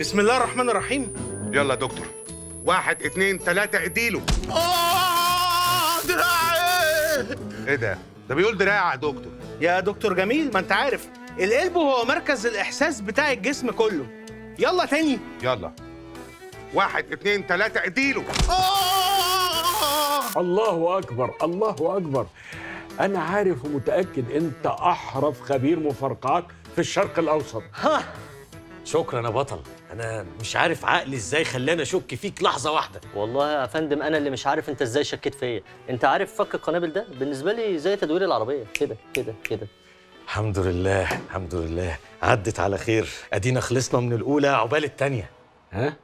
بسم الله الرحمن الرحيم يلا يا دكتور واحد اتنين تلاتة اديله اه دراعي ايه ده؟ ده بيقول دراع يا دكتور يا دكتور جميل ما انت عارف القلب هو مركز الاحساس بتاع الجسم كله يلا تاني يلا واحد اتنين تلاتة اديله آه! الله اكبر الله اكبر انا عارف ومتاكد انت احرف خبير مفرقعات في الشرق الاوسط ها شكرا يا بطل انا مش عارف عقلي ازاي خلاني اشك فيك لحظه واحده والله يا فندم انا اللي مش عارف انت ازاي شكيت فيا انت عارف فك القنابل ده بالنسبه لي زي تدوير العربيه كده كده كده الحمد لله الحمد لله عدت على خير ادينا خلصنا من الاولى عقبال الثانيه ها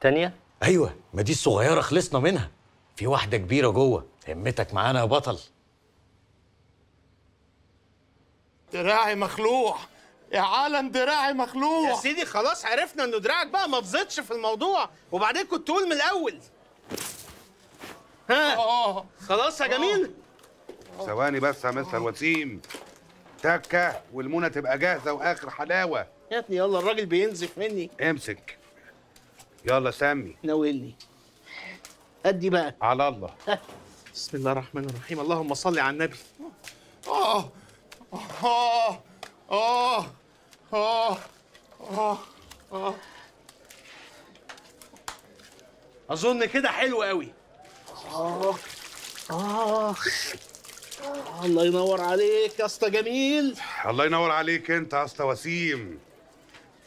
تانية ايوه ما دي الصغيره خلصنا منها في واحده كبيره جوه همتك معانا يا بطل دراعي مخلوع يا عالم دراعي مخلوع يا سيدي خلاص عرفنا انه دراعك بقى ما فزتش في الموضوع وبعدين كنت تقول من الاول ها آه، آه، آه. خلاص يا جميل ثواني بس يا مستر وسيم تكه والمونه تبقى جاهزه واخر حلاوه يا ابني يلا الراجل بينزف مني امسك يلا سمي ناولني ادي بقى على الله بسم الله الرحمن الرحيم اللهم صل على النبي اه اه اه اه اه اه اظن كده حلو قوي اه اه الله ينور عليك يا اسطى جميل الله ينور عليك انت يا اسطى وسيم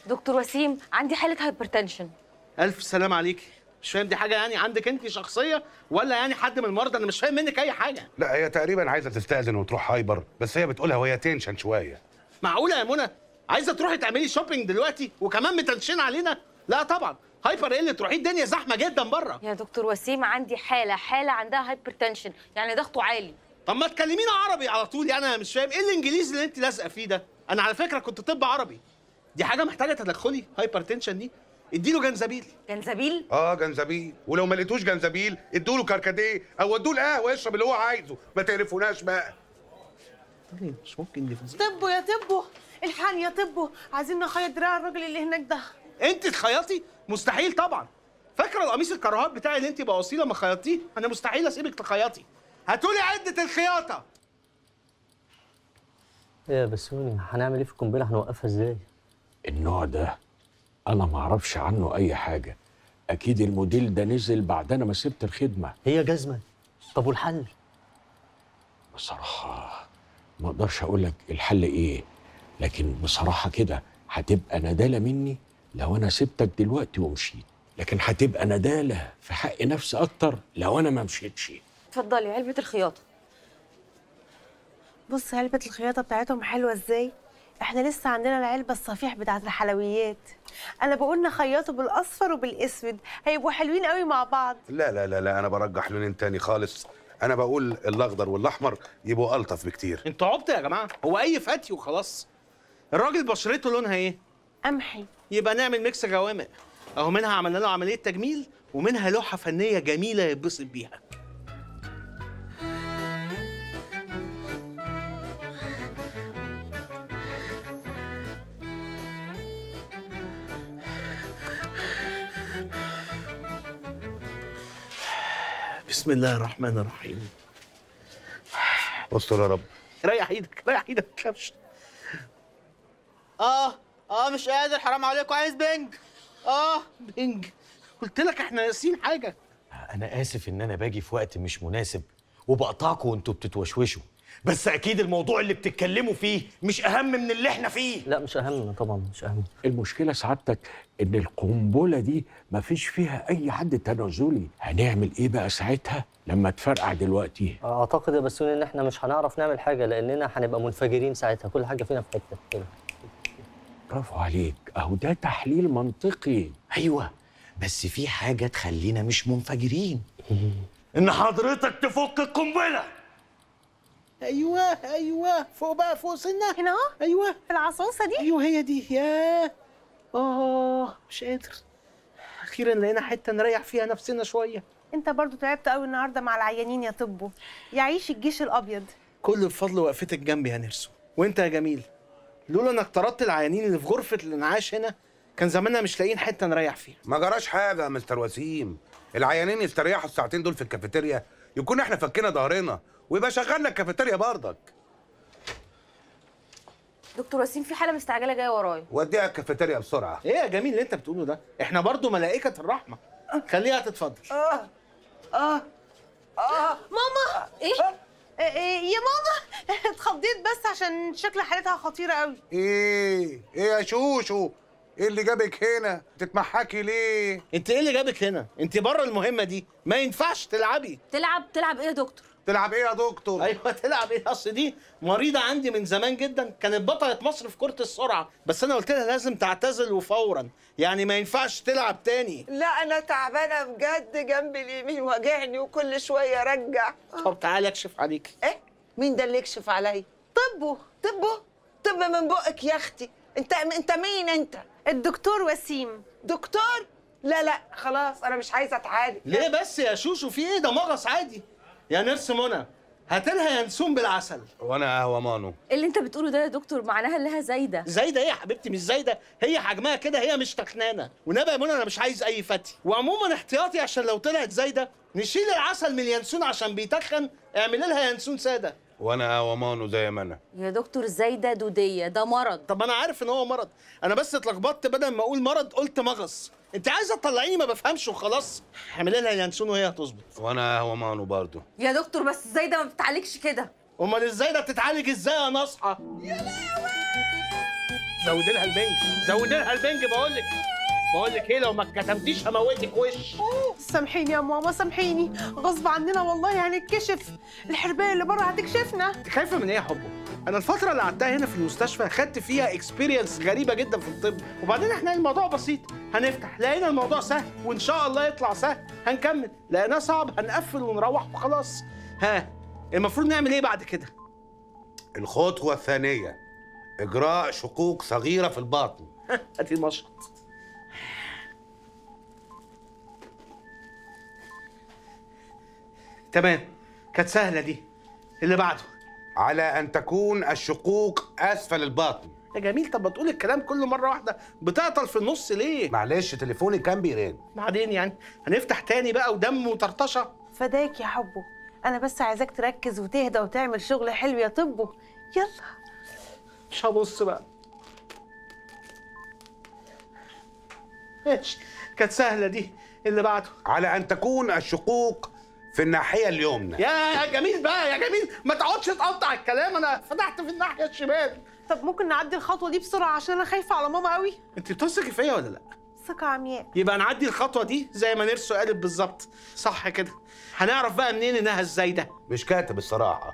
دكتور وسيم عندي حاله هايبرتنشن الف سلام عليك مش فاهم دي حاجه يعني عندك انت شخصيه ولا يعني حد من المرضى انا مش فاهم منك اي حاجه لا هي تقريبا عايزه تستاذن وتروح هايبر بس هي بتقولها وهي تنشن شويه معقوله يا منى عايزه تروحي تعملي شوبينج دلوقتي وكمان متنشين علينا لا طبعا هايبر ايه اللي تروحي الدنيا زحمه جدا بره يا دكتور وسيم عندي حاله حاله عندها هايبر تنشن يعني ضغطه عالي طب ما تكلمينا عربي على طول يعني انا مش فاهم ايه الانجليزي اللي انت لازقه فيه ده انا على فكره كنت طب عربي دي حاجه محتاجه تدخلي هايبر تنشن دي اديله جنزبيل جنزبيل اه جنزبيل ولو ما لقيتوش جنزبيل ادوا له كركديه او ادوه القهوه يشرب اللي هو عايزه ما تعرفوناش بقى طيب مش ممكن نفوز طبه يا طبه الحقني يا طبه عايزين نخيط دراع الراجل اللي هناك ده انت تخيطي مستحيل طبعا فاكره القميص الكرهات بتاعي اللي انت بواسيه لما خيطتيه انا مستحيل اسيبك تخيطي هاتولي عده الخياطه إيه يا بسوني هنعمل ايه في القنبله هنوقفها ازاي النوع ده انا ما اعرفش عنه اي حاجه اكيد الموديل ده نزل بعد انا ما سبت الخدمه هي جزمه طب والحل بصراحه ما اقدرش اقول لك الحل ايه لكن بصراحه كده هتبقى نداله مني لو انا سبتك دلوقتي ومشيت لكن هتبقى نداله في حق نفسي اكتر لو انا ما مشيتش اتفضلي علبه الخياطه بص علبه الخياطه بتاعتهم حلوه ازاي احنا لسه عندنا العلبه الصفيح بتاعه الحلويات انا بقول نخيطه بالاصفر وبالاسود هيبقوا حلوين قوي مع بعض لا لا لا لا انا برجح لونين تاني خالص انا بقول الاخضر والاحمر يبقوا الطف بكتير انتوا عبط يا جماعه هو اي فاتي وخلاص الراجل بشرته لونها ايه قمحي يبقى نعمل ميكس غوامق اهو منها عملنا له عمليه تجميل ومنها لوحه فنيه جميله يتبسط بيها بسم الله الرحمن الرحيم استر يا رب ريح ايدك ريح ايدك ما اه اه مش قادر حرام عليكم عايز بنج اه بنج قلت لك احنا ناسيين حاجه انا اسف ان انا باجي في وقت مش مناسب وبقطعكم وانتوا بتتوشوشوا بس اكيد الموضوع اللي بتتكلموا فيه مش اهم من اللي احنا فيه لا مش اهم طبعا مش اهم المشكله سعادتك ان القنبله دي ما فيش فيها اي حد تنازلي هنعمل ايه بقى ساعتها لما تفرقع دلوقتي اعتقد يا بسون ان احنا مش هنعرف نعمل حاجه لاننا هنبقى منفجرين ساعتها كل حاجه فينا في حته كده برافو عليك اهو ده تحليل منطقي ايوه بس في حاجه تخلينا مش منفجرين ان حضرتك تفك القنبله ايوه ايوه فوق بقى فوق سنه هنا اهو ايوه العصوصه دي ايوه هي دي ياه اه مش قادر اخيرا لقينا حته نريح فيها نفسنا شويه انت برضو تعبت قوي النهارده مع العيانين يا طبو يعيش الجيش الابيض كل الفضل وقفتك جنبي يا نرسو وانت يا جميل لولا انك طردت العيانين اللي في غرفه الانعاش هنا كان زماننا مش لاقيين حته نريح فيها ما جراش حاجه يا مستر وسيم العيانين يستريحوا الساعتين دول في الكافيتيريا يكون احنا فكينا ظهرنا ويبقى شغلنا الكافيتيريا برضك دكتور وسيم في حاله مستعجله جايه ورايا وديها الكافيتيريا بسرعه ايه يا جميل اللي انت بتقوله ده احنا برضو ملائكه الرحمه خليها تتفضل اه اه اه ماما ايه آه، آه، آه، يا ماما اتخضيت بس عشان شكل حالتها خطيره قوي ايه ايه يا شوشو ايه اللي جابك هنا تتمحكي ليه انت ايه اللي جابك هنا انت بره المهمه دي ما ينفعش تلعبي تلعب تلعب ايه يا دكتور تلعب ايه يا دكتور ايوه تلعب ايه اصل دي مريضه عندي من زمان جدا كانت بطله مصر في كره السرعه بس انا قلت لها لازم تعتزل وفورا يعني ما ينفعش تلعب تاني لا انا تعبانه بجد جنب اليمين واجعني وكل شويه ارجع طب تعالي اكشف عليكي ايه مين ده اللي يكشف عليا طبه طبه طب من بقك يا اختي انت انت مين انت الدكتور وسيم دكتور لا لا خلاص انا مش عايزه اتعالج ليه بس يا شوشو في ايه ده مغص عادي يا نرس منى هات لها ينسون بالعسل وانا قهوه مانو اللي انت بتقوله ده يا دكتور معناها انها زايده زايده ايه يا حبيبتي مش زايده هي حجمها كده هي مش تخنانه ونبى يا منى انا مش عايز اي فتي وعموما احتياطي عشان لو طلعت زايده نشيل العسل من اليانسون عشان بيتخن اعمل لها ينسون ساده وانا ومانو زي ما انا يا دكتور ازاي ده دوديه ده مرض طب انا عارف ان هو مرض انا بس اتلخبطت بدل ما اقول مرض قلت مغص انت عايزه تطلعيني ما بفهمش وخلاص اعملي لها ينسون وهي هتظبط وانا ومانو برضه يا دكتور بس ازاي ده ما بتتعالجش كده امال ازاي ده بتتعالج ازاي يا نصحه يا لهوي زودي لها البنج زودي لها البنج بقول لك بقول لك ايه لو ما اتكتمتيش هموتك وش سامحيني يا ماما سامحيني غصب عننا والله هنتكشف يعني الحربايه اللي بره هتكشفنا انت خايفه من ايه يا حبه انا الفتره اللي قعدتها هنا في المستشفى خدت فيها اكسبيرينس غريبه جدا في الطب وبعدين احنا الموضوع بسيط هنفتح لقينا الموضوع سهل وان شاء الله يطلع سهل هنكمل لقيناه صعب هنقفل ونروح وخلاص ها المفروض نعمل ايه بعد كده الخطوه الثانيه اجراء شقوق صغيره في البطن هاتي المشط تمام كانت سهله دي اللي بعده على ان تكون الشقوق اسفل البطن يا جميل طب ما تقول الكلام كله مره واحده بتعطل في النص ليه معلش تليفوني كان بيرن بعدين يعني هنفتح تاني بقى ودم وطرطشه فداك يا حبه انا بس عايزاك تركز وتهدى وتعمل شغل حلو يا طبه يلا مش هبص بقى ماشي كانت سهله دي اللي بعده على ان تكون الشقوق في الناحيه اليمنى يا جميل بقى يا جميل ما تقعدش تقطع الكلام انا فتحت في الناحيه الشمال طب ممكن نعدي الخطوه دي بسرعه عشان انا خايفه على ماما قوي انت بتثقي فيا ولا لا ثقه عمياء يبقى نعدي الخطوه دي زي ما نرسو قالت بالظبط صح كده هنعرف بقى منين انها ازاي ده مش كاتب الصراحه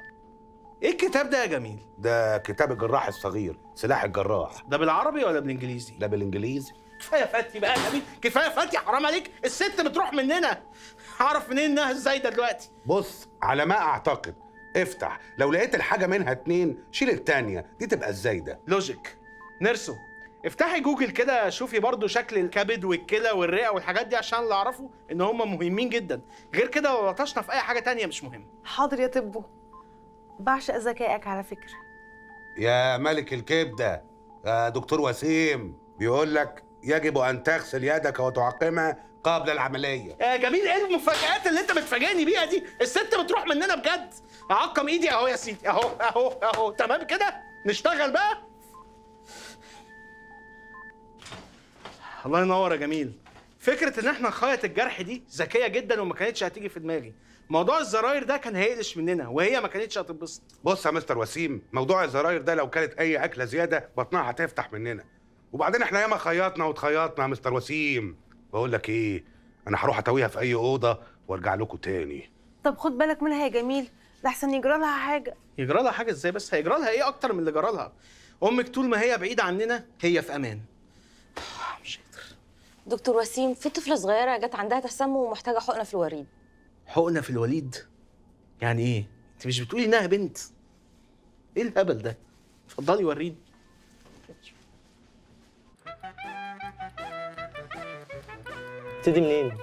ايه الكتاب ده يا جميل ده كتاب الجراح الصغير سلاح الجراح ده بالعربي ولا بالانجليزي ده بالانجليزي كفايه فاتي بقى يا جميل كفايه فاتي حرام عليك الست بتروح مننا هعرف منين انها الزايده دلوقتي بص على ما اعتقد افتح لو لقيت الحاجه منها اتنين شيل التانيه دي تبقى الزايده لوجيك نرسو افتحي جوجل كده شوفي برضو شكل الكبد والكلى والرئه والحاجات دي عشان اللي اعرفه ان هم مهمين جدا غير كده لو لطشنا في اي حاجه تانية مش مهم حاضر يا طبو بعشق ذكائك على فكره يا ملك الكبده يا دكتور وسيم بيقول لك يجب ان تغسل يدك وتعقمها قبل العمليه يا جميل ايه المفاجآت اللي انت بتفاجئني بيها دي الست بتروح مننا بجد اعقم ايدي اهو يا سيدي اهو اهو اهو تمام كده نشتغل بقى الله ينور يا جميل فكره ان احنا نخيط الجرح دي ذكيه جدا وما كانتش هتيجي في دماغي موضوع الزراير ده كان هيقلش مننا وهي ما كانتش هتتبسط بص يا مستر وسيم موضوع الزراير ده لو كانت اي اكله زياده بطنها هتفتح مننا وبعدين احنا ياما خيطنا وتخيطنا يا مستر وسيم بقول لك ايه انا هروح اتويها في اي اوضه وارجع لكم تاني طب خد بالك منها يا جميل لحسن يجرى لها حاجه يجرى لها حاجه ازاي بس هيجرى لها ايه اكتر من اللي جرى لها امك طول ما هي بعيده عننا هي في امان آه، مش قادر دكتور وسيم في طفله صغيره جت عندها تسمم ومحتاجه حقنه في الوريد حقنه في الوليد يعني ايه انت مش بتقولي انها بنت ايه الهبل ده اتفضلي وريني ابتدي منين؟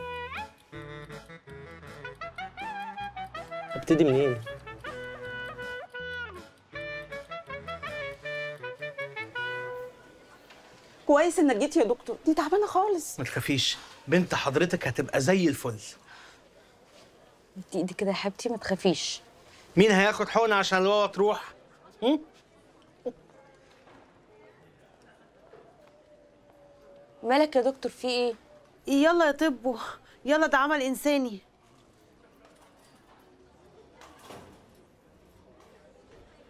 ابتدي منين؟ كويس انك جيت يا دكتور دي تعبانه خالص ما تخافيش بنت حضرتك هتبقى زي الفل ايدي كده يا حبيبتي ما تخافيش مين هياخد حقنه عشان الواوا تروح مالك يا دكتور في ايه يلا يا طبو يلا ده عمل انساني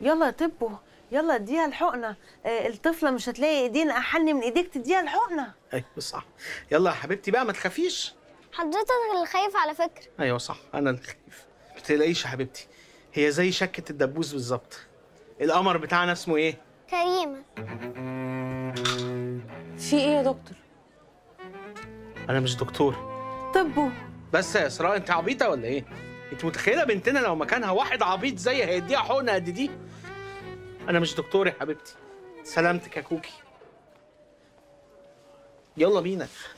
يلا يا طبو يلا اديها الحقنه آه الطفله مش هتلاقي ايدينا احن من ايديك تديها الحقنه ايوه صح يلا يا حبيبتي بقى ما تخافيش حضرتك اللي خايف على فكره ايوه صح انا اللي خايف ما تقلقيش يا حبيبتي هي زي شكه الدبوس بالظبط القمر بتاعنا اسمه ايه كريمه في ايه يا دكتور انا مش دكتور طبه بس يا اسراء انت عبيطه ولا ايه انت متخيله بنتنا لو مكانها واحد عبيط زي هيديها حقنه قد دي انا مش دكتور يا حبيبتي سلامتك يا كوكي يلا بينا